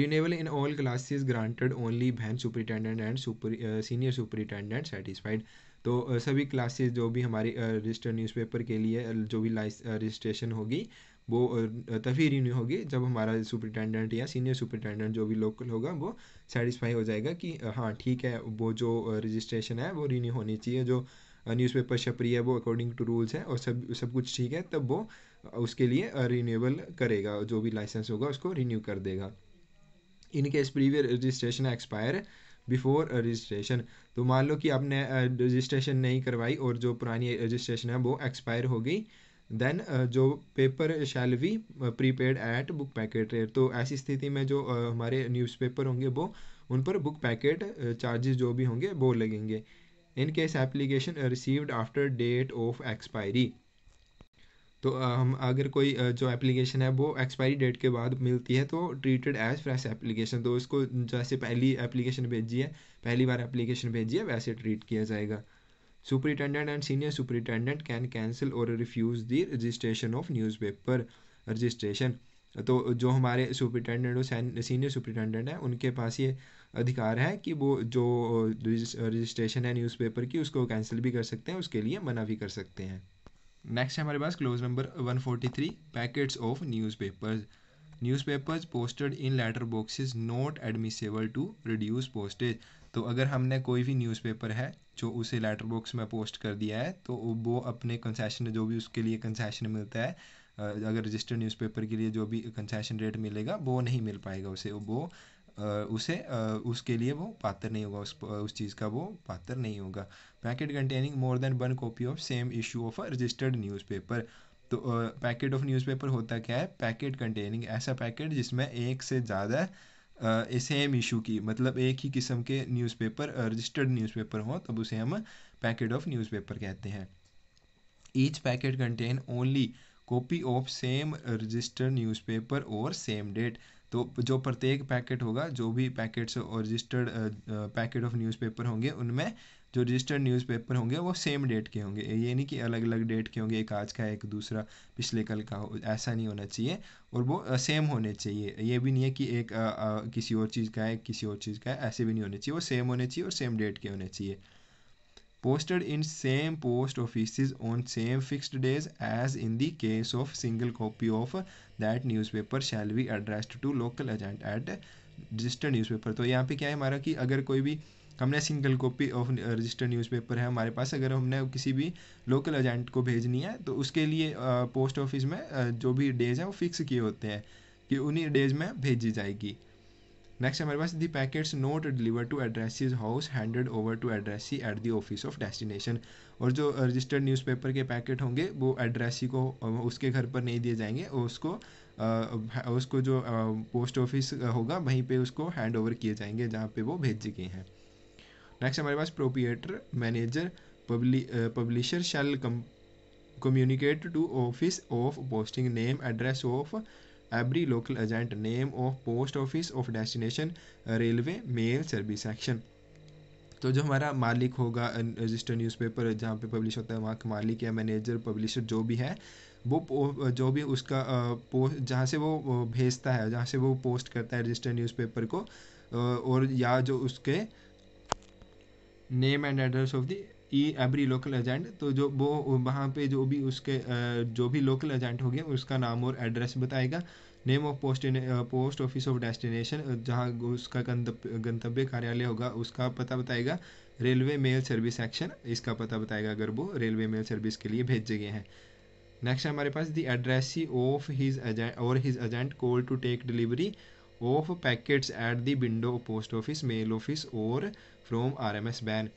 renewable in all classes granted only when superintendent and super senior superintendent satisfied तो सभी क्लासेस जो भी हमारी रजिस्टर्ड न्यूज़पेपर के लिए जो भी रजिस्ट्रेशन होगी वो तभी रिन्यू होगी जब हमारा सुपरिटेंडेंट या सीनियर सुपरिटेंडेंट जो भी लोकल होगा वो सेटिस्फाई हो जाएगा कि हाँ ठीक है वो जो रजिस्ट्रेशन है वो रिन्यू होनी चाहिए जो न्यूज़पेपर छपरी है वो अकॉर्डिंग टू रूल्स है और सब सब कुछ ठीक है तब वो उसके लिए रिन्यूएबल करेगा जो भी लाइसेंस होगा उसको रिन्यू कर देगा in case previous registration expire before registration तो मान लो कि आपने रजिस्ट्रेशन नहीं करवाई और जो पुरानी रजिस्ट्रेशन है वो एक्सपायर हो गई देन uh, जो paper shall be prepaid at book packet rate तो ऐसी स्थिति में जो uh, हमारे न्यूज़पेपर होंगे वो उन पर बुक पैकेट चार्जेस जो भी होंगे वो लगेंगे in case application received after date of expiry तो uh, हम अगर कोई जो एप्लीकेशन है वो एक्सपायरी डेट के बाद मिलती है तो ट्रीटेड एज फ्रेश एप्लीकेशन तो इसको जैसे पहली एप्लीकेशन भेजी है पहली बार एप्लीकेशन भेजी है वैसे ट्रीट किया जाएगा Superintendent and senior superintendent can cancel or refuse the registration of newspaper registration. तो जो हमारे सुपरिटेंडेंट और सीनियर सुपरिटेंडेंट हैं उनके पास ये अधिकार है कि वो जो रजिस्ट्रेशन है न्यूज़पेपर की उसको कैंसिल भी कर सकते हैं उसके लिए मना भी कर सकते हैं नेक्स्ट है हमारे पास clause number 143 packets of newspapers newspapers posted in letter boxes not admissible to reduce postage तो अगर हमने कोई भी न्यूज़पेपर है जो उसे लेटर बॉक्स में पोस्ट कर दिया है तो वो अपने कंसेशन जो भी उसके लिए कंसेशन मिलता है अगर रजिस्टर्ड न्यूज़पेपर के लिए जो भी कंसेशन रेट मिलेगा वो नहीं मिल पाएगा उसे वो उसे उसके लिए वो पात्र नहीं होगा उस उस चीज़ का वो पात्र नहीं होगा packet containing more than one copy of same issue of a registered newspaper तो पैकेट ऑफ न्यूज़पेपर होता क्या है पैकेट कंटेनिंग ऐसा पैकेट जिसमें एक से ज़्यादा सेम इशू की मतलब एक ही किस्म के न्यूज़पेपर रजिस्टर्ड न्यूज़पेपर हों तब उसे हम पैकेट ऑफ न्यूज़पेपर कहते हैं each packet contain only copy of same registered newspaper or same date तो जो प्रत्येक पैकेट होगा जो भी पैकेट्स और रजिस्टर्ड पैकेट ऑफ न्यूज़पेपर होंगे उनमें जो रजिस्टर्ड न्यूज़पेपर होंगे वो सेम डेट के होंगे ये नहीं कि अलग अलग डेट के होंगे एक आज का एक दूसरा पिछले कल का हो ऐसा नहीं होना चाहिए और वो सेम होने चाहिए ये भी नहीं है कि एक आ, आ, किसी और चीज़ का है किसी और चीज़ का है ऐसे भी नहीं होने चाहिए वो सेम होने चाहिए और सेम डेट के होने चाहिए in same post office on same fixed days as in in the case of single copy of that newspaper shall be addressed to local agent at registered newspaper तो यहाँ पे क्या है हमारा कि अगर कोई भी हमने single copy of registered newspaper है हमारे पास अगर हमने किसी भी लोकल एजेंट को भेजनी है तो उसके लिए पोस्ट uh, ऑफिस में uh, जो भी डेज हैं वो फिक्स किए होते हैं कि उन्हीं डेज में भेजी जाएगी नेक्स्ट हमारे पास the packets not deliver to address house handed over to addressee at the office of destination और जो रजिस्टर्ड uh, न्यूज़पेपर के पैकेट होंगे वो एड्रेसी को उसके घर पर नहीं दिए जाएंगे और उसको उसको जो पोस्ट ऑफिस होगा वहीं पे उसको हैंड ओवर किए जाएंगे जहाँ पे वो भेज गए हैं नेक्स्ट हमारे पास proprietor manager publisher shall communicate to office of posting name address of every local agent name of post office of destination railway mail service section तो जो हमारा मालिक होगा न्यूज न्यूज़पेपर जहाँ पे पब्लिश होता है वहाँ का मालिक या मैनेजर पब्लिशर जो भी है वो जो भी उसका पोस्ट जहाँ से वो भेजता है जहाँ से वो पोस्ट करता है रजिस्टर न्यूज़पेपर को और या जो उसके name and address of the e every local agent तो जो वो वहाँ पे जो भी उसके जो भी लोकल एजेंट हो गए उसका नाम और एड्रेस बताएगा name of post post office of destination जहाँ उसका गंतव्य कार्यालय होगा उसका पता बताएगा रेलवे मेल सर्विस एक्शन इसका पता बताएगा अगर वो रेलवे मेल सर्विस के लिए भेजे गए हैं नेक्स्ट हमारे पास the addressee of his agent और his agent call to take delivery of packets at the window of post office mail office or from rms ban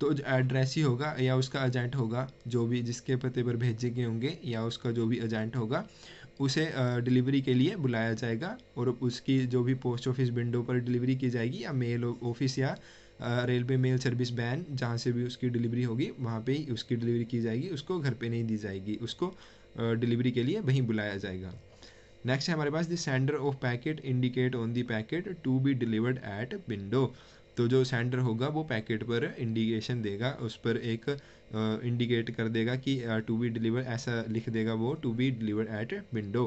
तो एड्रेस ही होगा या उसका एजेंट होगा जो भी जिसके पते पर भेजे गए होंगे या उसका जो भी एजेंट होगा उसे डिलीवरी के लिए बुलाया जाएगा और उसकी जो भी पोस्ट ऑफिस विंडो पर डिलीवरी की जाएगी या मेल ऑफिस या रेलवे मेल सर्विस बैन जहाँ से भी उसकी डिलीवरी होगी वहाँ पे ही उसकी डिलीवरी की जाएगी उसको घर पे नहीं दी जाएगी उसको डिलीवरी के लिए वहीं बुलाया जाएगा नेक्स्ट है हमारे पास the sender of packet indicate on the packet to be delivered at window तो जो सेंडर होगा वो पैकेट पर इंडिकेशन देगा उस पर एक इंडिकेट कर देगा कि टू बी डिलीवर ऐसा लिख देगा वो to be deliver at window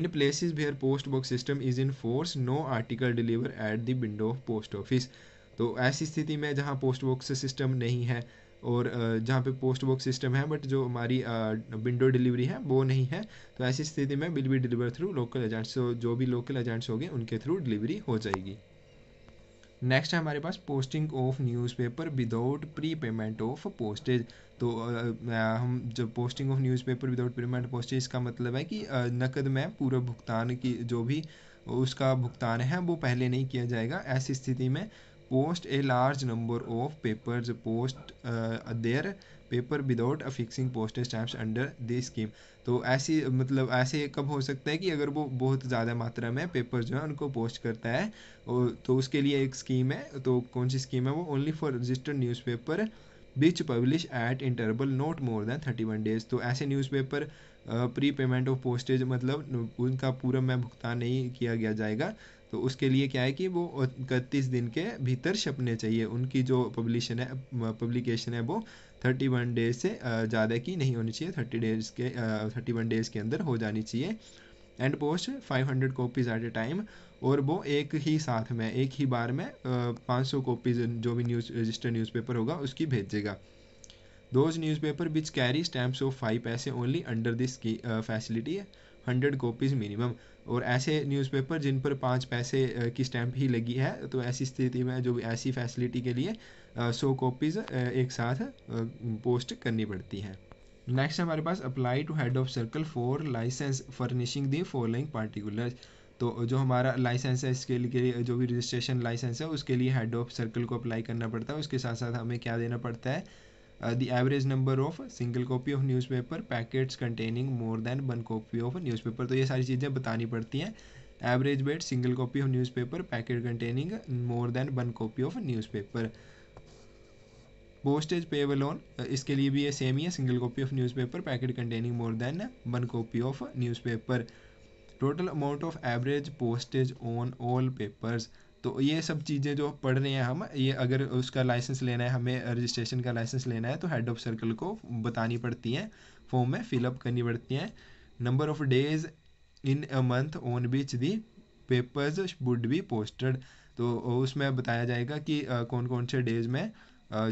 in places where post box system is in force no article deliver at the window of post office तो ऐसी स्थिति में जहाँ पोस्ट बॉक्स सिस्टम नहीं है और जहाँ पे पोस्ट बॉक्स सिस्टम है बट जो हमारी विंडो डिलीवरी है वो नहीं है तो ऐसी स्थिति में will be deliver through local agents तो जो भी लोकल एजेंट्स होंगे उनके थ्रू डिलीवरी हो जाएगी नेक्स्ट है हमारे पास posting of newspaper without prepayment of postage तो हम जब posting of newspaper without payment postage इसका मतलब है कि नकद में पूरा भुगतान की जो भी उसका भुगतान है वो पहले नहीं किया जाएगा ऐसी स्थिति में post a large number of papers post uh, their paper without affixing postage stamps under this scheme तो ऐसी मतलब ऐसे कब हो सकता है कि अगर वो बहुत ज़्यादा मात्रा में पेपर जो है उनको पोस्ट करता है तो उसके लिए एक स्कीम है तो कौन सी स्कीम है वो only for registered newspaper which publish at interval not more than thirty one days तो ऐसे newspaper prepayment of postage मतलब उनका पूरा में भुगतान नहीं किया गया जाएगा तो उसके लिए क्या है कि वो इकतीस दिन के भीतर छपने चाहिए उनकी जो पब्लिशन है पब्लिकेशन है वो थर्टी वन डेज से ज़्यादा की नहीं होनी चाहिए थर्टी डेज के थर्टी वन डेज़ के अंदर हो जानी चाहिए and post five hundred copies at a time और वो एक ही साथ में एक ही बार में पाँच सौ कॉपीज़ जो भी न्यूज़ न्यूज़ न्यूज़पेपर होगा उसकी भेजेगा those newspaper which carry stamps of five paise only under this की फैसिलिटी हंड्रेड कॉपीज़ मिनिमम और ऐसे न्यूज़पेपर जिन पर पाँच पैसे की स्टैंप ही लगी है तो ऐसी स्थिति में जो ऐसी फैसिलिटी के लिए सौ कॉपीज़ एक साथ पोस्ट करनी पड़ती हैं नेक्स्ट हमारे पास apply to head of circle for license furnishing the following particular तो जो हमारा लाइसेंस है इसके लिए जो भी रजिस्ट्रेशन लाइसेंस है उसके लिए हेड ऑफ सर्कल को अप्लाई करना पड़ता है उसके साथ साथ हमें क्या देना पड़ता है uh, the average number of single copy of newspaper packets containing more than one copy of newspaper तो ये सारी चीज़ें बतानी पड़ती हैं average weight single copy of newspaper packet containing more than one copy of newspaper postage payable on इसके लिए भी ये सेम ही है single copy of newspaper packet containing more than one copy of newspaper total amount of average postage on all papers तो ये सब चीज़ें जो पढ़ रहे हैं हम ये अगर उसका लाइसेंस लेना है हमें रजिस्ट्रेशन का लाइसेंस लेना है तो हेड ऑफ सर्कल को बतानी पड़ती हैं फॉर्म में फिलअप करनी पड़ती हैं number of days in a month on which the papers would be posted तो उसमें बताया जाएगा कि कौन कौन से डेज में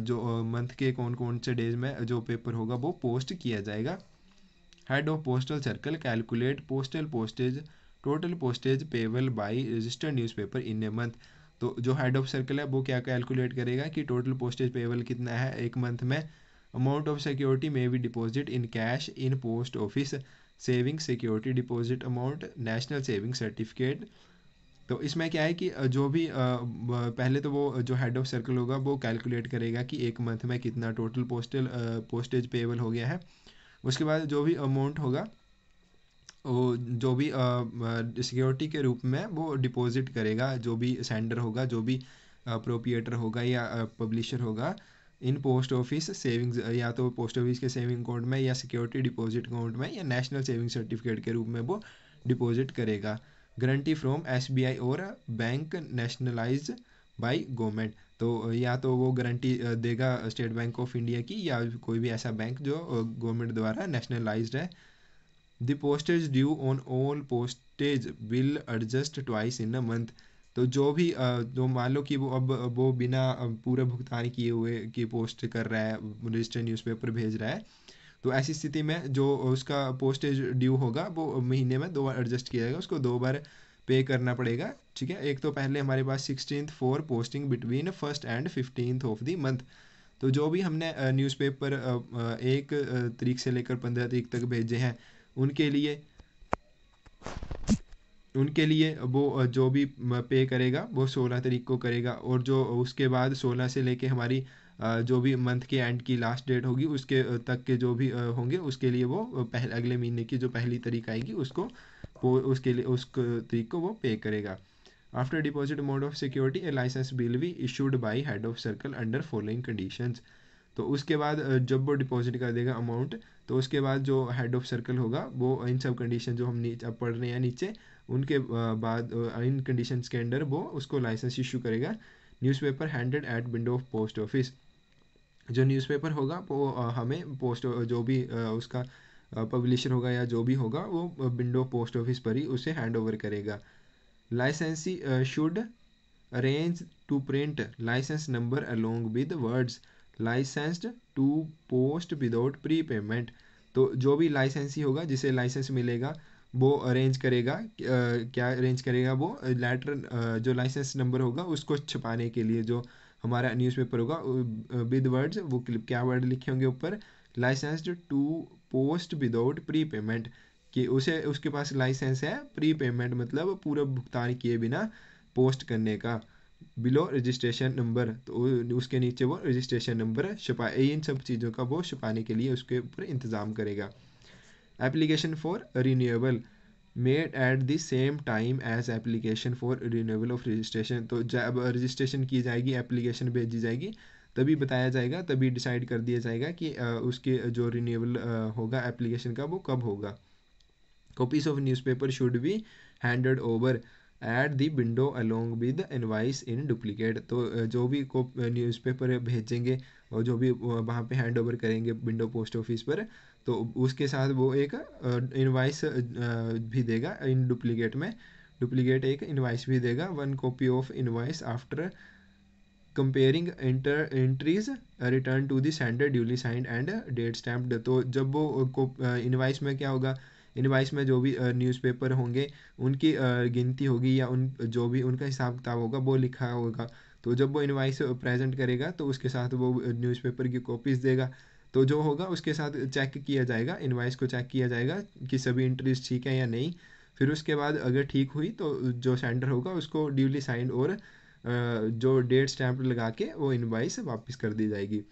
जो मंथ के कौन कौन से डेज में जो पेपर होगा वो पोस्ट किया जाएगा head of postal circle calculate postal postage total postage payable by registered paper in a month तो जो हेड ऑफ सर्कल है वो क्या कैलकुलेट करेगा कि टोटल पोस्टेज पेबल कितना है एक मंथ में amount of security may be deposit in cash in post office saving security deposit amount national saving certificate तो इसमें क्या है कि जो भी पहले तो वो जो हेड ऑफ सर्कल होगा वो कैलकुलेट करेगा कि एक मंथ में कितना टोटल पोस्टल पोस्टेज पेबल हो गया है उसके बाद जो भी अमाउंट होगा वो जो भी सिक्योरिटी के रूप में वो डिपॉजिट करेगा जो भी सेंडर होगा जो भी प्रोपिएटर होगा या पब्लिशर होगा इन पोस्ट ऑफिस सेविंग्स या तो पोस्ट ऑफिस के सेविंग अकाउंट में या सिक्योरिटी डिपॉजिट अकाउंट में या नेशनल सेविंग सर्टिफिकेट के रूप में वो डिपॉजिट करेगा गारंटी फ्रॉम एस और बैंक नेशनलाइज बाय गवर्नमेंट तो या तो वो गारंटी देगा स्टेट बैंक ऑफ इंडिया की या कोई भी ऐसा बैंक जो गवर्नमेंट द्वारा नेशनलाइज्ड है The postage due on all postage will adjust twice in a month तो जो भी जो मान लो कि वो अब वो बिना पूरा भुगतान किए हुए की पोस्ट कर रहा है रजिस्टर्ड न्यूज़पेपर भेज रहा है तो ऐसी स्थिति में जो उसका पोस्टेज ड्यू होगा वो महीने में दो बार एडजस्ट किया जाएगा उसको दो बार पे करना पड़ेगा ठीक है एक तो पहले हमारे पास sixteen for posting between first and fifteen of the month तो जो भी हमने न्यूज़पेपर एक तरीक से लेकर पंद्रह तरीक तक भेजे हैं उनके लिए उनके लिए वो जो भी पे करेगा वो सोलह तारीख को करेगा और जो उसके बाद सोलह से लेके हमारी जो भी मंथ के एंड की लास्ट डेट होगी उसके तक के जो भी होंगे उसके लिए वो पहले अगले महीने की जो पहली तारीख आएगी उसको वो उसके लिए उस तारीख को वो पे करेगा after deposit mode of security a license will be issued by head of circle under following conditions तो उसके बाद जब वो डिपॉजिट कर देगा अमाउंट तो उसके बाद जो हेड ऑफ सर्कल होगा वो इन सब कंडीशन जो हम नीचे पढ़ रहे हैं नीचे उनके बाद इन कंडीशंस के अंडर वो उसको लाइसेंस इशू करेगा newspaper handed at window of post office जो न्यूज़पेपर होगा वो हमें पोस्ट जो भी उसका पब्लिशर होगा या जो भी होगा वो विंडो पोस्ट ऑफिस पर ही उसे हैंड ओवर करेगा licensee should arrange to print license number along with words licensed to post without prepayment तो जो भी लाइसेंसी होगा जिसे लाइसेंस मिलेगा वो अरेंज करेगा क्या अरेंज करेगा वो लेटर जो लाइसेंस नंबर होगा उसको छुपाने के लिए जो हमारा न्यूज़पेपर होगा विद वर्ड्स वो क्या वर्ड लिखे होंगे ऊपर licensed to post without prepayment कि उसे उसके पास लाइसेंस है प्री पेमेंट मतलब पूरा भुगतान किए बिना पोस्ट करने का बिलो रजिस्ट्रेशन नंबर तो उसके नीचे वो रजिस्ट्रेशन नंबर छुपा इन सब चीज़ों का वो छुपाने के लिए उसके ऊपर इंतज़ाम करेगा application for renewal made at the same time as application for renewal of registration तो जब रजिस्ट्रेशन की जाएगी एप्लीकेशन भेजी जाएगी तभी बताया जाएगा तभी डिसाइड कर दिया जाएगा कि उसके जो रीनीबल होगा एप्लीकेशन का वो कब होगा copies of newspaper should be handed over at the window along with invoice in duplicate तो जो भी को न्यूज़पेपर भेजेंगे और जो भी वहाँ पे हैंड ओवर करेंगे विंडो पोस्ट ऑफिस पर तो उसके साथ वो एक इनवाइस भी देगा इन डुप्लीकेट में डुप्लीकेट एक इनवाइस भी देगा one copy of invoice after comparing inter entries return to sender duly signed and date stamped तो जब वो इनवाइस में क्या होगा इनवाइस में जो भी न्यूज़पेपर होंगे उनकी गिनती होगी या उन जो भी उनका हिसाब किताब होगा वो लिखा होगा तो जब वो इनवाइस प्रेजेंट करेगा तो उसके साथ वो न्यूज़पेपर की कॉपीज़ देगा तो जो होगा उसके साथ चेक किया जाएगा इनवाइस को चेक किया जाएगा कि सभी इंट्रीज ठीक है या नहीं फिर उसके बाद अगर ठीक हुई तो जो सेंडर होगा उसको ड्यूली साइन और जो डेट स्टैम्प लगा के वो इनवाइस वापस कर दी जाएगी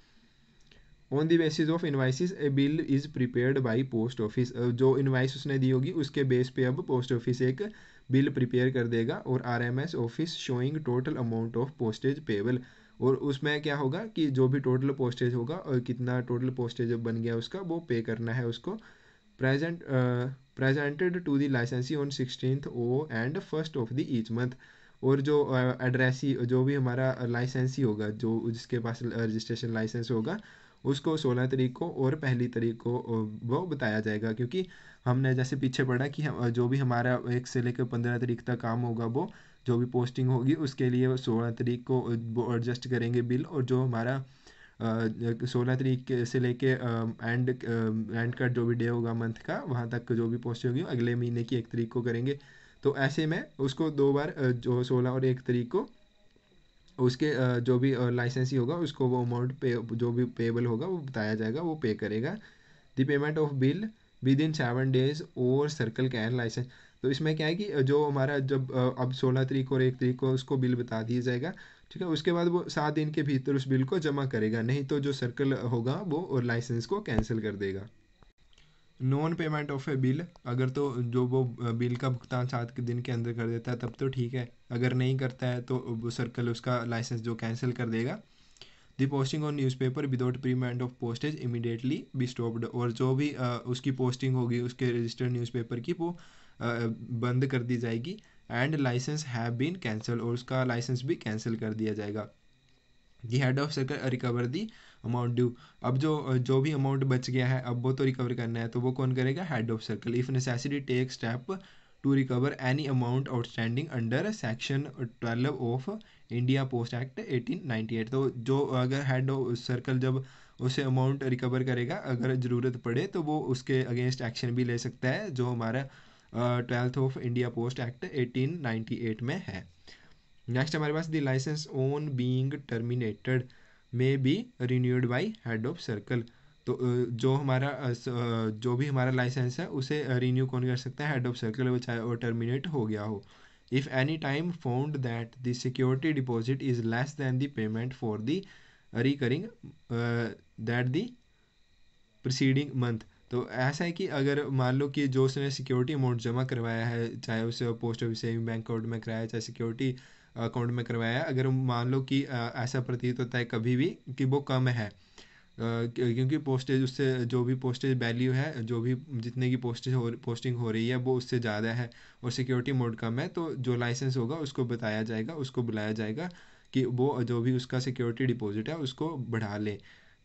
on the basis of invoices a bill is prepared by post office जो इन्वाइस उसने दी होगी उसके बेस पे अब पोस्ट ऑफिस एक बिल प्रिपेयर कर देगा और R M S office showing total amount of postage payable और उसमें क्या होगा कि जो भी टोटल पोस्टेज होगा और कितना टोटल पोस्टेज बन गया उसका वो पे करना है उसको present presented to the licensee on sixteen o and first of the each month और जो एड्रेसी uh, जो भी हमारा लाइसेंसी होगा जो जिसके पास रजिस्ट्रेशन uh, लाइसेंस होगा उसको सोलह तरीक को और पहली तरीक को वो बताया जाएगा क्योंकि हमने जैसे पीछे पढ़ा कि हम जो भी हमारा एक से लेकर पंद्रह तरीक तक काम होगा वो जो भी पोस्टिंग होगी उसके लिए सोलह तरीक को वो एडजस्ट करेंगे बिल और जो हमारा सोलह तरीक से लेके एंड एंड का जो भी डे होगा मंथ का वहाँ तक जो भी पोस्ट होगी अगले महीने की एक तरीक को करेंगे तो ऐसे में उसको दो बार जो सोलह और एक तरीक को उसके जो भी लाइसेंसी होगा उसको वो अमाउंट पे जो भी पेबल होगा वो बताया जाएगा वो पे करेगा the payment of bill within seven days और सर्कल कैन लाइसेंस तो इसमें क्या है कि जो हमारा जब अब सोलह तरीक और एक तरीक को उसको बिल बता दिया जाएगा ठीक है उसके बाद वो सात दिन के भीतर उस बिल को जमा करेगा नहीं तो जो सर्कल होगा वो और लाइसेंस को कैंसिल कर देगा non payment of a bill अगर तो जो वो बिल का भुगतान सात के दिन के अंदर कर देता है तब तो ठीक है अगर नहीं करता है तो वो सर्कल उसका लाइसेंस जो कैंसिल कर देगा the posting on newspaper without payment of postage immediately be stopped और जो भी आ, उसकी पोस्टिंग होगी उसके रजिस्टर्ड न्यूज़ पेपर की वो आ, बंद कर दी जाएगी and license have been cancel और उसका लाइसेंस भी कैंसिल कर दिया जाएगा the head of circle recover the amount due अब जो जो भी अमाउंट बच गया है अब वो तो रिकवर करना है तो वो कौन करेगा head of circle if necessity take step to recover any amount outstanding under section twelve of India post act at तो जो अगर हेड ऑफ सर्कल जब उसे अमाउंट रिकवर करेगा अगर ज़रूरत पड़े तो वो उसके अगेंस्ट एक्शन भी ले सकता है जो हमारा twelfth of India post act 1898 में है नेक्स्ट हमारे पास the license on being terminated may be renewed by head of circle तो जो हमारा जो भी हमारा लाइसेंस है उसे रिन्यू कौन कर सकता है हेड ऑफ सर्कल वो चाहे वो टर्मिनेट हो गया हो if any time found that the security deposit is less than the payment for the recurring that the preceding month तो ऐसा है कि अगर मान लो कि जो उसने सिक्योरिटी अमाउंट जमा करवाया है चाहे उसे post office saving bank account में कराया चाहे सिक्योरिटी अकाउंट में करवाया अगर मान लो कि ऐसा प्रतीत होता है कभी भी कि वो कम है क्योंकि पोस्टेज उससे जो भी पोस्टेज वैल्यू है जो भी जितने की पोस्टेज हो पोस्टिंग हो रही है वो उससे ज़्यादा है और सिक्योरिटी मोड कम है तो जो लाइसेंस होगा उसको बताया जाएगा उसको बुलाया जाएगा कि वो जो भी उसका सिक्योरिटी डिपॉजिट है उसको बढ़ा ले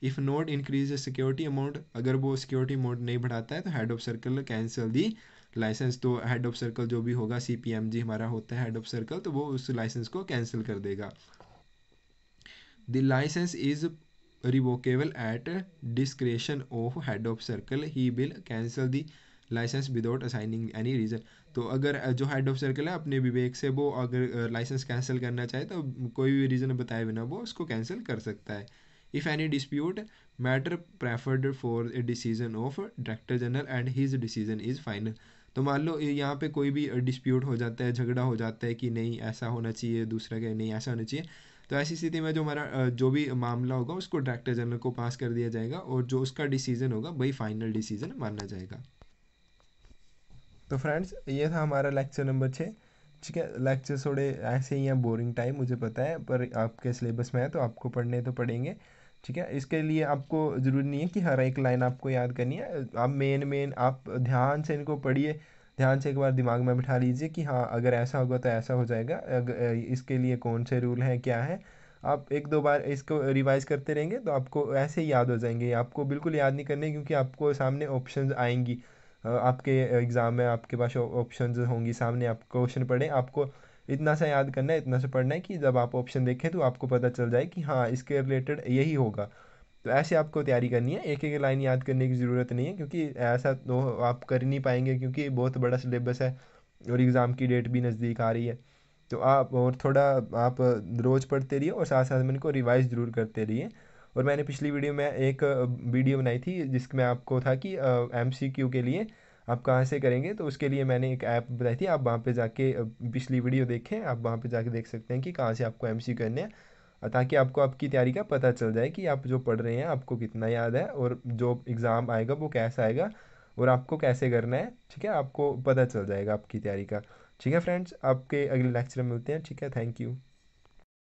if not increase the security amount अगर वो सिक्योरिटी अमाउंट नहीं बढ़ाता है तो head of circle cancel the license तो हेड ऑफ सर्कल जो भी होगा सी पी एम जी हमारा होता है हेड ऑफ सर्कल तो वो उस लाइसेंस को कैंसिल कर देगा the license is revocable at discretion of head of circle he will cancel the license without assigning any reason तो अगर जो हेड ऑफ सर्कल है अपने विवेक से वो अगर लाइसेंस कैंसिल करना चाहे तो कोई भी रीज़न बताए बिना वो उसको कैंसिल कर सकता है if any dispute matter preferred for a decision of director general and his decision is final तो मान लो यहाँ पे कोई भी डिस्प्यूट हो जाता है झगड़ा हो जाता है कि नहीं ऐसा होना चाहिए दूसरा कहे नहीं ऐसा होना चाहिए तो ऐसी स्थिति में जो हमारा जो भी मामला होगा उसको डायरेक्टर जनरल को पास कर दिया जाएगा और जो उसका डिसीजन होगा वही फाइनल डिसीजन माना जाएगा तो फ्रेंड्स ये था हमारा लेक्चर नंबर छः ठीक है लेक्चर थोड़े ऐसे ही हैं बोरिंग टाइम मुझे पता है पर आपके सिलेबस में है तो आपको पढ़ने तो पड़ेंगे ठीक है इसके लिए आपको ज़रूरी नहीं है कि हर एक लाइन आपको याद करनी है आप मेन मेन आप ध्यान से इनको पढ़िए ध्यान से एक बार दिमाग में बिठा लीजिए कि हाँ अगर ऐसा होगा तो ऐसा हो जाएगा इसके लिए कौन से रूल हैं क्या है आप एक दो बार इसको रिवाइज करते रहेंगे तो आपको ऐसे ही याद हो जाएंगे आपको बिल्कुल याद नहीं करने क्योंकि आपको सामने ऑप्शंस आएंगी आपके एग्ज़ाम में आपके पास ऑप्शंस होंगी सामने आप क्वेश्चन पढ़ें आपको इतना सा याद करना है इतना सा पढ़ना है कि जब आप ऑप्शन देखें तो आपको पता चल जाए कि हाँ इसके रिलेटेड यही होगा तो ऐसे आपको तैयारी करनी है एक एक लाइन याद करने की ज़रूरत नहीं है क्योंकि ऐसा तो आप कर नहीं पाएंगे क्योंकि बहुत बड़ा सिलेबस है और एग्ज़ाम की डेट भी नज़दीक आ रही है तो आप और थोड़ा आप रोज़ पढ़ते रहिए और साथ साथ में इनको रिवाइज ज़रूर करते रहिए और मैंने पिछली वीडियो में एक वीडियो बनाई थी जिसमें आपको था कि एम के लिए आप कहाँ से करेंगे तो उसके लिए मैंने एक ऐप बताई थी आप वहाँ पे जाके पिछली वीडियो देखें आप वहाँ पे जाके देख सकते हैं कि कहाँ से आपको एम करने हैं ताकि आपको आपकी तैयारी का पता चल जाए कि आप जो पढ़ रहे हैं आपको कितना याद है और जो एग्ज़ाम आएगा वो कैसा आएगा और आपको कैसे करना है ठीक है आपको पता चल जाएगा आपकी तैयारी का ठीक है फ्रेंड्स आपके अगले लेक्चर में मिलते हैं ठीक है थैंक यू